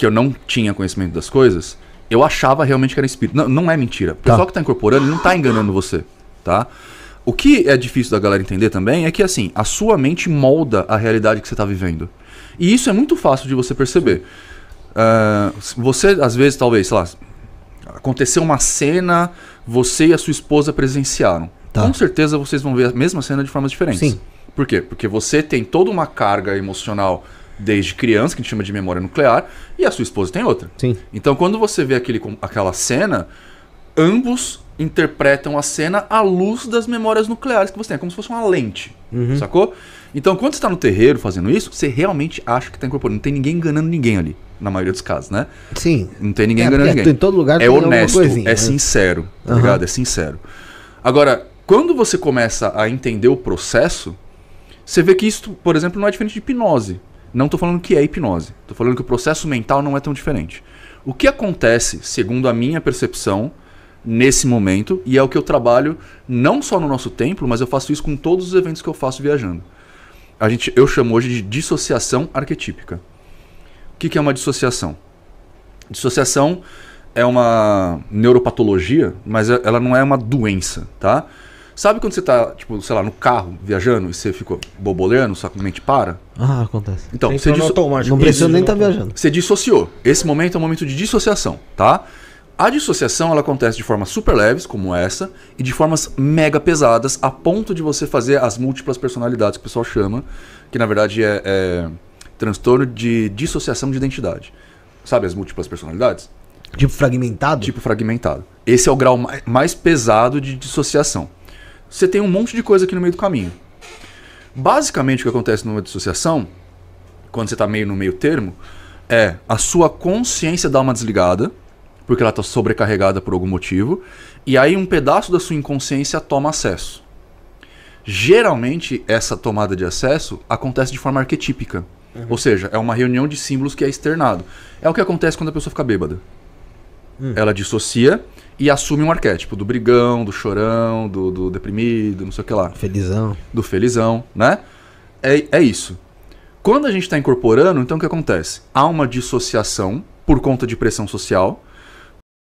que eu não tinha conhecimento das coisas, eu achava realmente que era espírito. Não, não é mentira. O tá. pessoal que está incorporando não está enganando você, tá? O que é difícil da galera entender também é que, assim, a sua mente molda a realidade que você está vivendo. E isso é muito fácil de você perceber. Uh, você, às vezes, talvez, sei lá, aconteceu uma cena, você e a sua esposa presenciaram. Tá. Com certeza vocês vão ver a mesma cena de formas diferentes. Sim. Por quê? Porque você tem toda uma carga emocional desde criança, que a gente chama de memória nuclear, e a sua esposa tem outra. Sim. Então, quando você vê aquele, aquela cena, ambos interpretam a cena à luz das memórias nucleares que você tem. É como se fosse uma lente, uhum. sacou? Então, quando você está no terreiro fazendo isso, você realmente acha que está incorporando. Não tem ninguém enganando ninguém ali, na maioria dos casos, né? Sim. Não tem ninguém é, enganando é, ninguém. Em todo lugar é honesto, coisinha, é né? sincero, tá uhum. ligado? É sincero. Agora, quando você começa a entender o processo, você vê que isso, por exemplo, não é diferente de hipnose. Não estou falando que é hipnose, estou falando que o processo mental não é tão diferente. O que acontece, segundo a minha percepção, nesse momento, e é o que eu trabalho não só no nosso templo, mas eu faço isso com todos os eventos que eu faço viajando. A gente, eu chamo hoje de dissociação arquetípica. O que, que é uma dissociação? Dissociação é uma neuropatologia, mas é, ela não é uma doença, tá? Sabe quando você tá, tipo, sei lá, no carro, viajando, e você ficou boboleando, sua mente para? Ah, acontece. Então, você disso... Não precisa nem estar tá viajando. Você dissociou. Esse momento é um momento de dissociação, tá? A dissociação ela acontece de formas super leves, como essa, e de formas mega pesadas, a ponto de você fazer as múltiplas personalidades que o pessoal chama, que na verdade é, é transtorno de dissociação de identidade. Sabe as múltiplas personalidades? Tipo fragmentado? Tipo fragmentado. Esse é o grau mais pesado de dissociação você tem um monte de coisa aqui no meio do caminho. Basicamente, o que acontece numa dissociação, quando você está meio no meio termo, é a sua consciência dá uma desligada, porque ela está sobrecarregada por algum motivo, e aí um pedaço da sua inconsciência toma acesso. Geralmente, essa tomada de acesso acontece de forma arquetípica. Uhum. Ou seja, é uma reunião de símbolos que é externado. É o que acontece quando a pessoa fica bêbada. Uhum. Ela dissocia e assume um arquétipo do brigão, do chorão, do, do deprimido, não sei o que lá. Felizão. Do felizão, né? É, é isso. Quando a gente está incorporando, então o que acontece? Há uma dissociação por conta de pressão social